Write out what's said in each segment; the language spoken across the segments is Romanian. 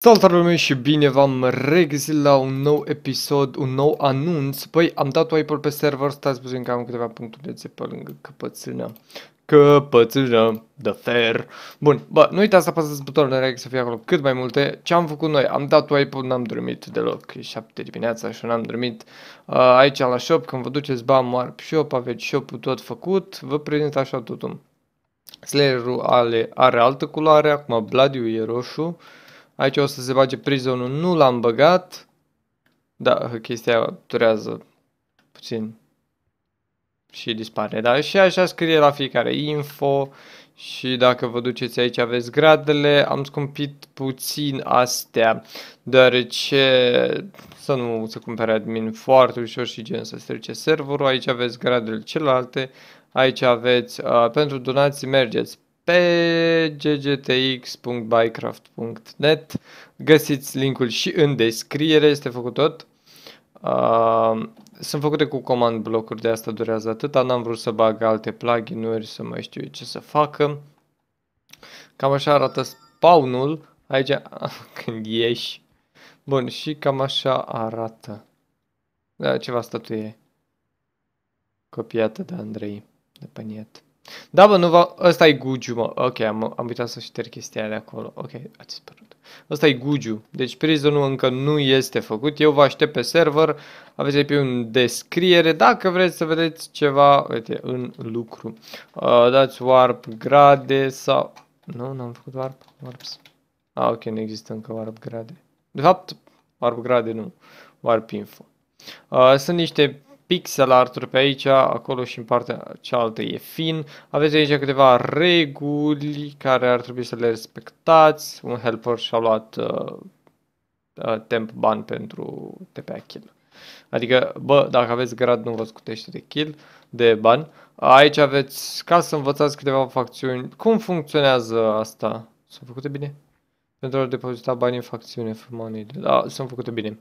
Salutare lume și bine v-am regăsit la un nou episod, un nou anunț. Păi, am dat wipe pe server, stați puțin că am câteva puncte punctulețe pe lângă căpățână. Căpățână, the fair. Bun, bă, nu uitați să apăsați butonul de like să fie acolo cât mai multe. Ce am făcut noi? Am dat wipe n-am dormit deloc. E 7 dimineața și n-am dormit. Uh, aici la shop, când vă duceți, ba, marp shop, aveți shop-ul tot făcut, vă prezint așa totul. Slayer-ul are, are altă culoare, acum Bladiu e roșu. Aici o să se bage prizonul, nu l-am băgat. Da, chestia durează puțin și dispare. Da? Și așa scrie la fiecare info și dacă vă duceți aici aveți gradele, am scumpit puțin astea, deoarece să nu se cumpere admin foarte ușor și gen să strice serverul, aici aveți gradele celelalte, aici aveți, uh, pentru donații mergeți pe ggtx.bycraft.net. Găsiți linkul și în descriere, este făcut tot. Uh, sunt făcute cu comand blocuri, de asta durează atât n-am vrut să bag alte pluginuri, să mai știu ce să facă. Cam așa arată spawnul aici când ieși. Bun, și cam așa arată. Da, ceva statuie copiată de Andrei, de pe net. Da, bă, nu va... Ăsta e Guju, mă. Ok, am, am uitat să șterg chestia de acolo. Ok, ați spărut. Ăsta e Guju. Deci prisonul încă nu este făcut. Eu vă aștept pe server. Aveți pe un descriere. Dacă vreți să vedeți ceva, uite, în lucru. Uh, dați warp grade sau... Nu, n-am făcut warp. Warps. Ah, ok, nu există încă warp grade. De fapt, warp grade nu. Warp info. Uh, sunt niște pixel art pe aici, acolo și în partea cealaltă e fin. Aveți aici câteva reguli care ar trebui să le respectați. Un helper și-a luat uh, uh, temp ban pentru TP kill. Adică, bă, dacă aveți grad nu vă scutește de kill, de ban. Aici aveți, ca să învățați câteva facțiuni, cum funcționează asta? Sunt făcute bine? Pentru a depozita bani în facțiune, for money. Da, sunt făcute bine.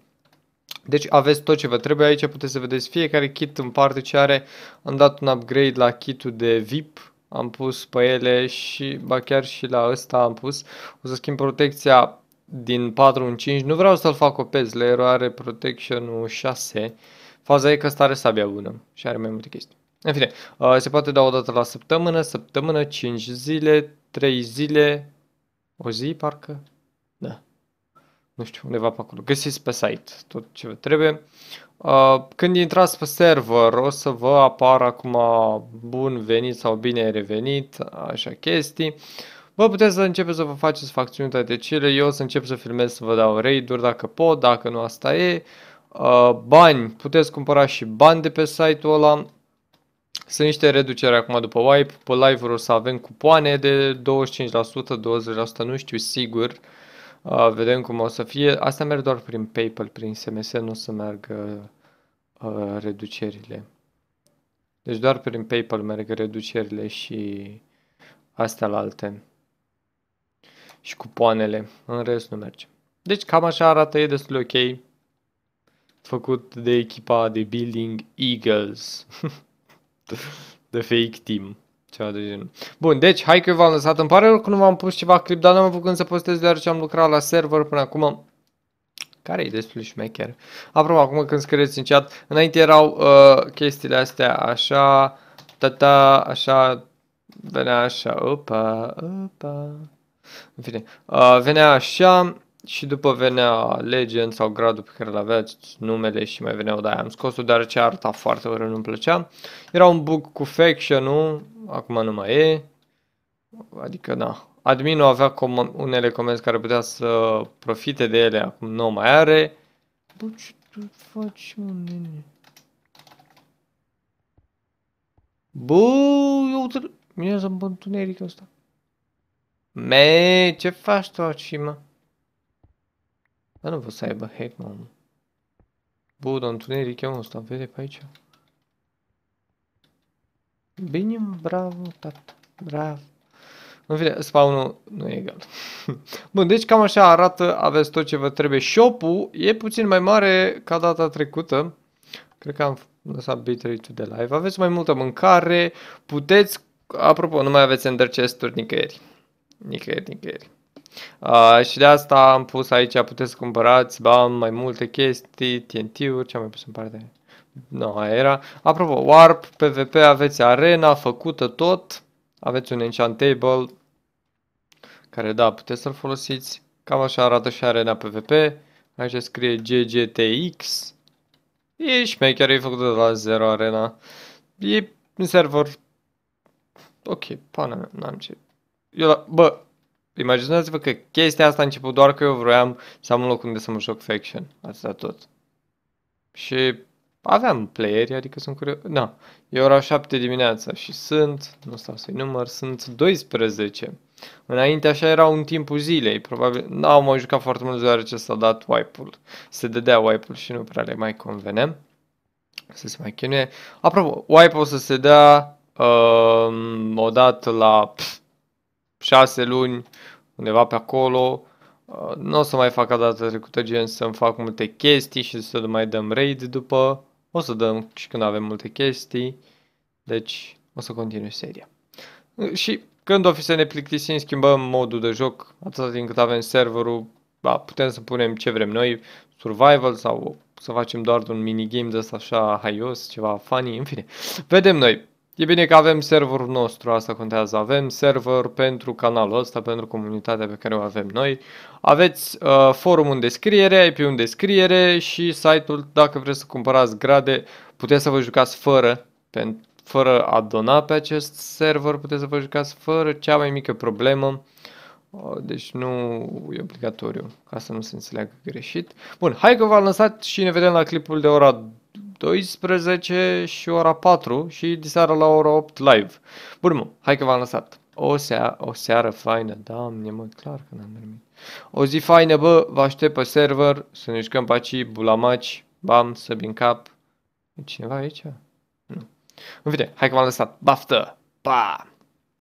Deci aveți tot ce vă trebuie aici, puteți să vedeți fiecare kit în parte ce are. Am dat un upgrade la kitul de VIP, am pus pe ele și ba chiar și la ăsta am pus. O să schimb protecția din 4 în 5, nu vreau să-l fac opez, Lero are protection 6. Faza e că ăsta are sabia bună și are mai multe chestii. În fine, uh, se poate da o dată la săptămână, săptămână, 5 zile, 3 zile, o zi parcă, nu știu, undeva pe acolo. Găsiți pe site tot ce vă trebuie. Uh, când intrați pe server, o să vă apară acum bun venit sau bine revenit, așa chestii. Vă puteți să începeți să vă faceți facțiuni de cele, eu o să încep să filmez să vă dau raid-uri dacă pot, dacă nu asta e. Uh, bani, puteți cumpăra și bani de pe site-ul ăla. Sunt niște reduceri acum după wipe, pe live-uri o să avem cupoane de 25%, 20%, nu știu sigur. Uh, Uh, vedem cum o să fie. Asta merg doar prin PayPal, prin SMS, nu o să meargă uh, reducerile. Deci doar prin PayPal merg reducerile și astea la alte. Și cupoanele. În rest nu merge. Deci cam așa arată, e destul ok. Făcut de echipa de Building Eagles. the fake team. Ceva de genul. Bun, deci hai că v-am lăsat în pare că nu v-am pus ceva clip, dar nu am avut când să postez ce am lucrat la server până acum care e destul șmecher. Apropo, acum când scrieți în chat, înainte erau uh, chestiile astea așa, tata, așa, venea așa, opa, opa, în fine, uh, venea așa și după venea legend sau gradul pe care îl aveați, numele și mai veneau, de-aia, am scos-o deoarece arta foarte ori nu-mi plăcea. Era un bug cu faction-ul, acum nu mai e. Adică, da, adminul avea com- unele comenzi care putea să profite de ele, acum nu mai are. Bă, deci, ce tu faci, mă, nene? Bă, eu trebuie... să-mi întuneric ăsta. Me, ce faci tu aici, mă? Dar nu vă să aibă hate, mă. Bă, dar întuneric eu ăsta, vede pe aici. Bine, bravo, tată, bravo. În fine, spawnul nu e egal. Bun, deci cam așa arată, aveți tot ce vă trebuie. Shop-ul e puțin mai mare ca data trecută. Cred că am lăsat bitrate de live. Aveți mai multă mâncare, puteți... Apropo, nu mai aveți ender chest-uri nicăieri. Nicăieri, nicăieri. Uh, și de asta am pus aici, puteți să cumpărați, bam, mai multe chestii, TNT-uri, ce am mai pus în aia? No era. Apropo, Warp, PvP, aveți arena făcută tot. Aveți un enchant table care, da, puteți să-l folosiți. Cam așa arată și arena PvP. Aici scrie GGTX. E șmecher, e făcută de la zero arena. E un server. Ok, pana mea, n-am ce. Eu la... Bă, imaginați-vă că chestia asta a început doar că eu vroiam să am un loc unde să mă joc faction. Asta tot. Și aveam playeri, adică sunt curios. Da, e ora 7 dimineața și sunt, nu stau să-i număr, sunt 12. Înainte așa era un timpul zilei, probabil n-au mai jucat foarte mult deoarece s-a dat wipe-ul. Se dădea wipe-ul și nu prea le mai convene să se mai chinuie. Apropo, wipe-ul să se dea o um, odată la 6 luni, undeva pe acolo, uh, nu o să mai fac data trecută gen să-mi fac multe chestii și să mai dăm raid după o să dăm și când avem multe chestii. Deci o să continui seria. Și când o fi să ne plictisim, schimbăm modul de joc. atâta din cât avem serverul, ba, putem să punem ce vrem noi, survival sau să facem doar un minigame de asta așa haios, ceva funny, în fine. Vedem noi. E bine că avem serverul nostru, asta contează. Avem server pentru canalul ăsta, pentru comunitatea pe care o avem noi. Aveți uh, forumul în descriere, IP în descriere și site-ul. Dacă vreți să cumpărați grade, puteți să vă jucați fără, fără a dona pe acest server, puteți să vă jucați fără cea mai mică problemă. Uh, deci nu e obligatoriu, ca să nu se înțeleagă greșit. Bun, hai că v-am lăsat și ne vedem la clipul de ora 12 și ora 4 și diseară la ora 8 live. Bun, mă, hai că v-am lăsat. O, sea- o seară faină, doamne mă, clar că n-am dormit. O zi faină, bă, vă aștept pe server, să ne jucăm pe bulamaci, bam, să bin cap. E cineva aici? Nu. În fine, hai că v-am lăsat. Baftă! Pa!